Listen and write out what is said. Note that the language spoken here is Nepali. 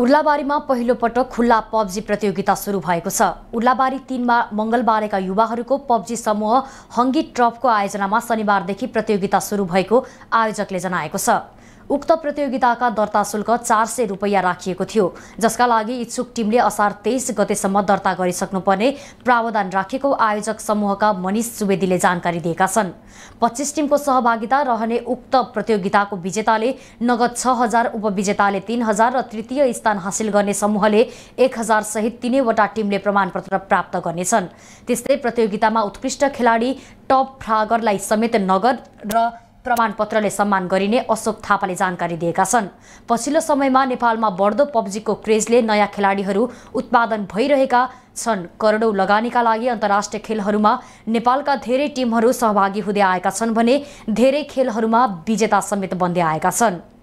उर्लाबारीमा पहिलो पटक खुल्ला पब्जी प्रतियोगिता सुरु भएको छ उर्लाबारी तिनमा मंगलबारेका युवाहरूको पब्जी समूह हङ्गी ट्रफको आयोजनामा शनिबारदेखि प्रतियोगिता सुरु भएको आयोजकले जनाएको छ उक्त प्रतियोगिताका दर्ता शुल्क चार सय रुपियाँ राखिएको थियो जसका लागि इच्छुक टिमले असार तेइस गतेसम्म दर्ता गरिसक्नुपर्ने प्रावधान राखेको आयोजक समूहका मनिष सुवेदीले जानकारी दिएका छन् पच्चिस टिमको सहभागिता रहने उक्त प्रतियोगिताको विजेताले नगद छ हजार उपविजेताले तीन हजार र तृतीय स्थान हासिल गर्ने समूहले एक हजार सहित तिनैवटा टिमले प्रमाणपत्र प्राप्त गर्नेछन् त्यस्तै प्रतियोगितामा उत्कृष्ट खेलाडी टप फ्रागरलाई समेत नगद र प्रमाणपत्रले सम्मान गरिने अशोक थापाले जानकारी दिएका छन् पछिल्लो समयमा नेपालमा बढ्दो पब्जीको क्रेजले नयाँ खेलाडीहरू उत्पादन भइरहेका छन् करोडौँ लगानीका लागि अन्तर्राष्ट्रिय खेलहरूमा नेपालका धेरै टिमहरू सहभागी हुँदै आएका छन् भने धेरै खेलहरूमा विजेता समेत बन्दै आएका छन्